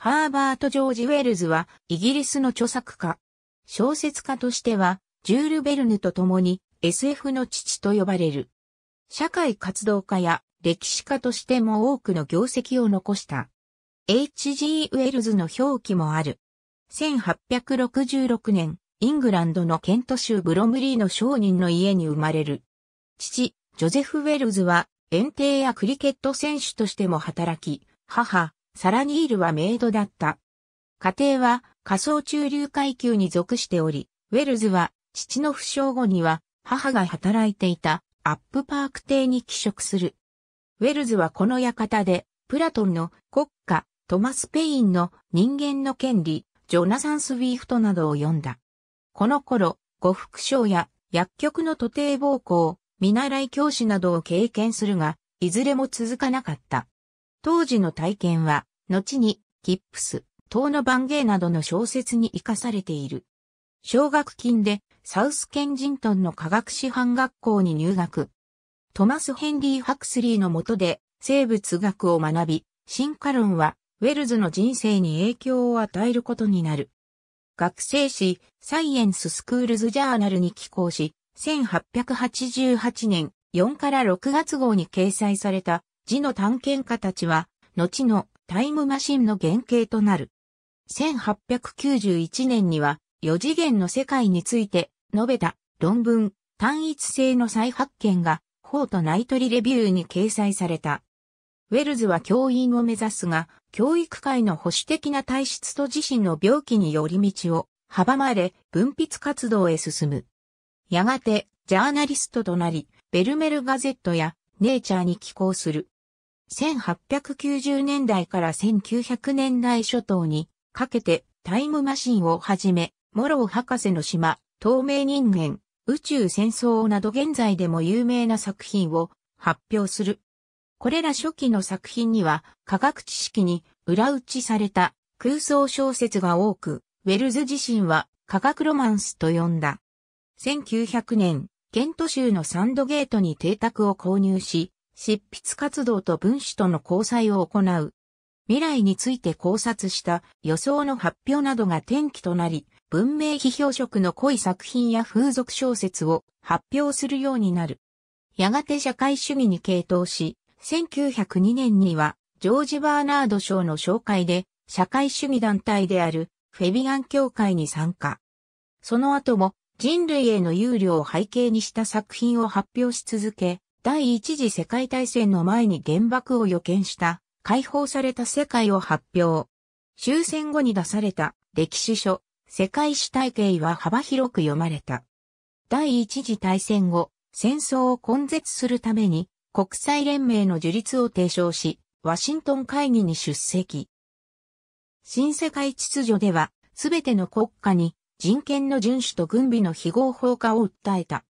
ハーバート・ジョージ・ウェルズはイギリスの著作家。小説家としては、ジュール・ベルヌと共に SF の父と呼ばれる。社会活動家や歴史家としても多くの業績を残した。H.G. ウェルズの表記もある。1866年、イングランドのケント州ブロムリーの商人の家に生まれる。父、ジョゼフ・ウェルズは、園庭やクリケット選手としても働き、母、サラニールはメイドだった。家庭は仮想中流階級に属しており、ウェルズは父の負傷後には母が働いていたアップパーク邸に帰職する。ウェルズはこの館でプラトンの国家トマス・ペインの人間の権利、ジョナサン・スウィーフトなどを読んだ。この頃、呉服商や薬局の徒弟暴行、見習い教師などを経験するが、いずれも続かなかった。当時の体験は、後に、キップス、塔の番芸などの小説に活かされている。奨学金で、サウスケンジントンの科学師範学校に入学。トマス・ヘンリー・ハクスリーの下で、生物学を学び、進化論は、ウェルズの人生に影響を与えることになる。学生誌、サイエンス・スクールズ・ジャーナルに寄稿し、1888年4から6月号に掲載された字の探検家たちは、後のタイムマシンの原型となる。1891年には、4次元の世界について述べた論文、単一性の再発見が、フォートナイトリレビューに掲載された。ウェルズは教員を目指すが、教育界の保守的な体質と自身の病気により道を阻まれ、分泌活動へ進む。やがて、ジャーナリストとなり、ベルメルガゼットやネイチャーに寄稿する。1890年代から1900年代初頭にかけてタイムマシンをはじめ、モロー博士の島、透明人間、宇宙戦争など現在でも有名な作品を発表する。これら初期の作品には科学知識に裏打ちされた空想小説が多く、ウェルズ自身は科学ロマンスと呼んだ。1900年、ケント州のサンドゲートに邸宅を購入し、執筆活動と文史との交際を行う。未来について考察した予想の発表などが転機となり、文明批評色の濃い作品や風俗小説を発表するようになる。やがて社会主義に傾倒し、1902年にはジョージ・バーナード賞の紹介で社会主義団体であるフェビアン協会に参加。その後も人類への憂慮を背景にした作品を発表し続け、第一次世界大戦の前に原爆を予見した解放された世界を発表。終戦後に出された歴史書、世界史体系は幅広く読まれた。第一次大戦後、戦争を根絶するために国際連盟の樹立を提唱し、ワシントン会議に出席。新世界秩序では、すべての国家に人権の遵守と軍備の非合法化を訴えた。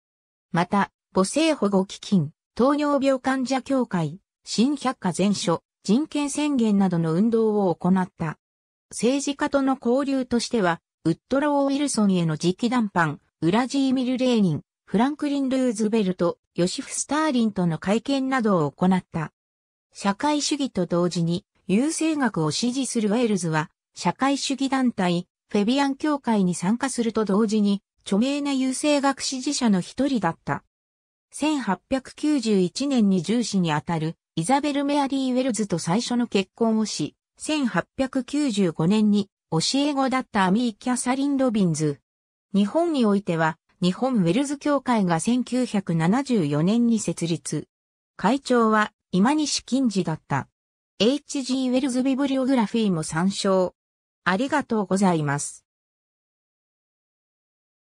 また、母性保護基金、糖尿病患者協会、新百科全書、人権宣言などの運動を行った。政治家との交流としては、ウッドロー・ウィルソンへの直談判、ウラジーミル・レーニン、フランクリン・ルーズベルト、ヨシフ・スターリンとの会見などを行った。社会主義と同時に、優生学を支持するウェールズは、社会主義団体、フェビアン協会に参加すると同時に、著名な優生学支持者の一人だった。1891年に重視にあたるイザベル・メアリー・ウェルズと最初の結婚をし、1895年に教え子だったアミー・キャサリン・ロビンズ。日本においては、日本ウェルズ協会が1974年に設立。会長は今西金次だった。H.G. ウェルズ・ビブリオグラフィーも参照。ありがとうございます。